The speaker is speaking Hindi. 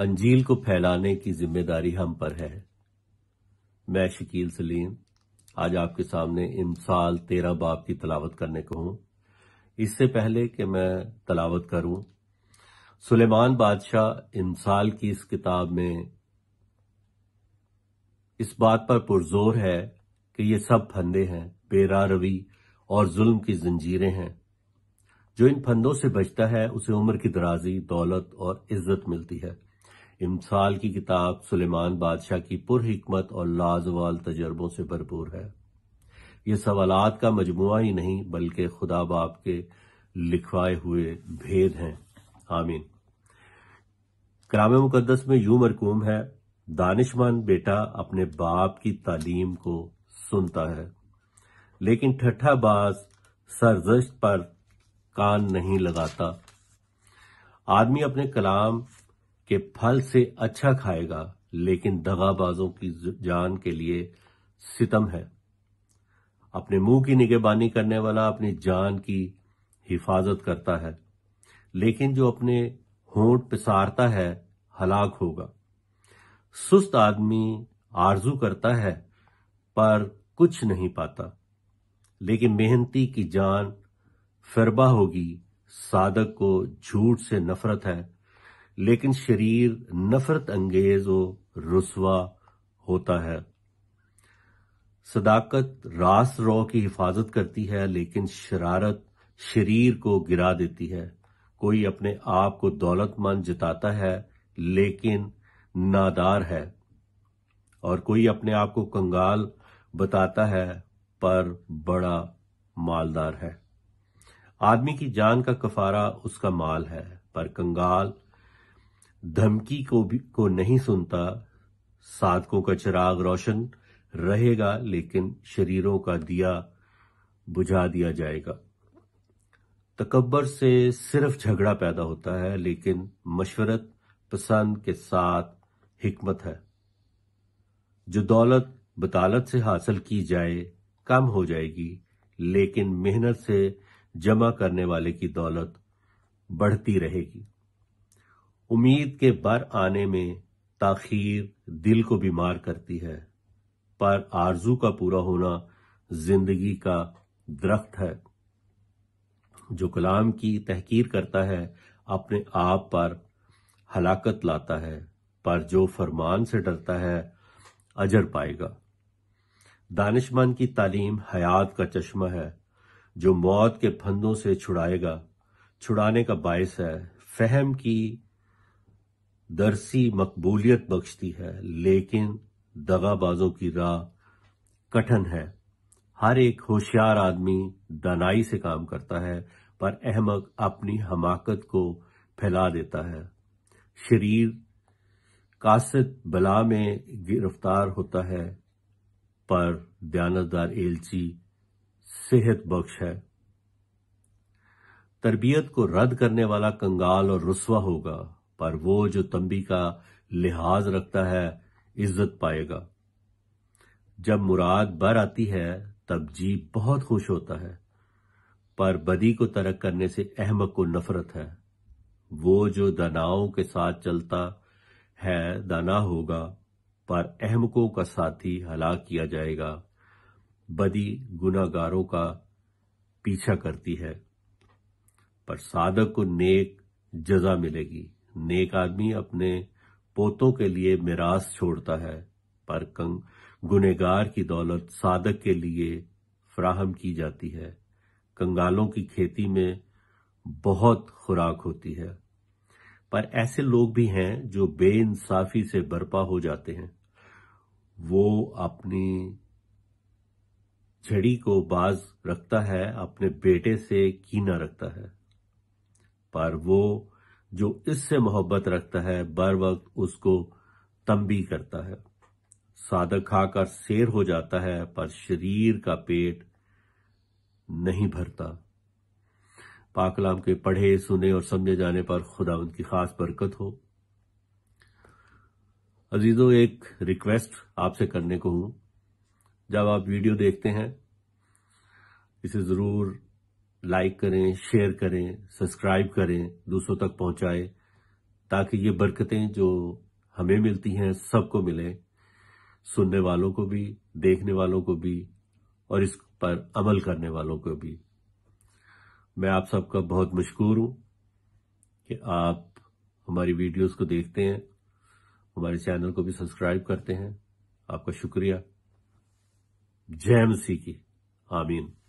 अंजील को फैलाने की जिम्मेदारी हम पर है मैं शकील सलीम आज आपके सामने इमसाल तेरा बाप की तलावत करने को हूं इससे पहले कि मैं तलावत करूं सुलेमान बादशाह इमसाल की इस किताब में इस बात पर पुरजोर है कि ये सब फंदे हैं बेरा रवि और जुल्म की जंजीरें हैं जो इन फंदों से बचता है उसे उम्र की दराजी दौलत और इज्जत मिलती है इमसाल की किताब सुलेमान बादशाह की पुरहिकमत और लाजवाल तजर्बों से भरपूर है ये सवालत का मजमु ही नहीं बल्कि खुदा बाप के लिखवाए हुए भेद हैं आमीन क्राम मुकदस में यूं मरकूम है दानिशमान बेटा अपने बाप की तालीम को सुनता है लेकिन ठट्ठाबाज सरजश पर कान नहीं लगाता आदमी अपने कलाम कि फल से अच्छा खाएगा लेकिन दगाबाजों की जान के लिए सितम है अपने मुंह की निगेबानी करने वाला अपनी जान की हिफाजत करता है लेकिन जो अपने होंठ पिसारता है हलाक होगा सुस्त आदमी आरजू करता है पर कुछ नहीं पाता लेकिन मेहनती की जान फिरबा होगी साधक को झूठ से नफरत है लेकिन शरीर नफरत अंगेज और रसवा होता है सदाकत रास रो की हिफाजत करती है लेकिन शरारत शरीर को गिरा देती है कोई अपने आप को दौलतमंद जताता है लेकिन नादार है और कोई अपने आप को कंगाल बताता है पर बड़ा मालदार है आदमी की जान का कफारा उसका माल है पर कंगाल धमकी को भी को नहीं सुनता साधकों का चिराग रोशन रहेगा लेकिन शरीरों का दिया बुझा दिया जाएगा तकबर से सिर्फ झगड़ा पैदा होता है लेकिन मशवरत पसंद के साथ हिकमत है जो दौलत बतालत से हासिल की जाए कम हो जाएगी लेकिन मेहनत से जमा करने वाले की दौलत बढ़ती रहेगी उम्मीद के बर आने में ताखीर दिल को बीमार करती है पर आरजू का पूरा होना जिंदगी का दरख्त है जो कलाम की तहकीर करता है अपने आप पर हलाकत लाता है पर जो फरमान से डरता है अजर पाएगा दानिशमंद की तालीम हयात का चश्मा है जो मौत के फंदों से छुड़ाएगा छुड़ाने का बायस है फहम की दरसी मकबूलियत बख्शती है लेकिन दगाबाजों की राह कठिन है हर एक होशियार आदमी दानाई से काम करता है पर अहमक अपनी हमाकत को फैला देता है शरीर कासत बला में गिरफ्तार होता है पर दयानतदार एलची सेहत बख्श है तरबियत को रद्द करने वाला कंगाल और रुसवा होगा पर वो जो तंबी का लिहाज रखता है इज्जत पाएगा जब मुराद बर आती है तब जी बहुत खुश होता है पर बदी को तरक करने से अहमक को नफरत है वो जो दनाओं के साथ चलता है दाना होगा पर अहमकों का साथी हलाक किया जाएगा बदी गुनागारों का पीछा करती है पर साधक को नेक जजा मिलेगी नेक आदमी अपने पोतों के लिए मिरास छोड़ता है पर कंग गुनेगार की दौलत सादक के लिए फ्राहम की जाती है कंगालों की खेती में बहुत खुराक होती है पर ऐसे लोग भी हैं जो बे इंसाफी से बर्पा हो जाते हैं वो अपनी झड़ी को बाज रखता है अपने बेटे से कीना रखता है पर वो जो इससे मोहब्बत रखता है बर वक्त उसको तंबी करता है साधक खाकर शेर हो जाता है पर शरीर का पेट नहीं भरता पाकलाम के पढ़े सुने और समझे जाने पर खुदा उनकी खास बरकत हो अजीजों एक रिक्वेस्ट आपसे करने को हूं जब आप वीडियो देखते हैं इसे ज़रूर लाइक करें शेयर करें सब्सक्राइब करें दूसरों तक पहुंचाएं ताकि ये बरकतें जो हमें मिलती हैं सबको मिले सुनने वालों को भी देखने वालों को भी और इस पर अमल करने वालों को भी मैं आप सबका बहुत मशहूर हूं कि आप हमारी वीडियोस को देखते हैं हमारे चैनल को भी सब्सक्राइब करते हैं आपका शुक्रिया जय मसी की आमीन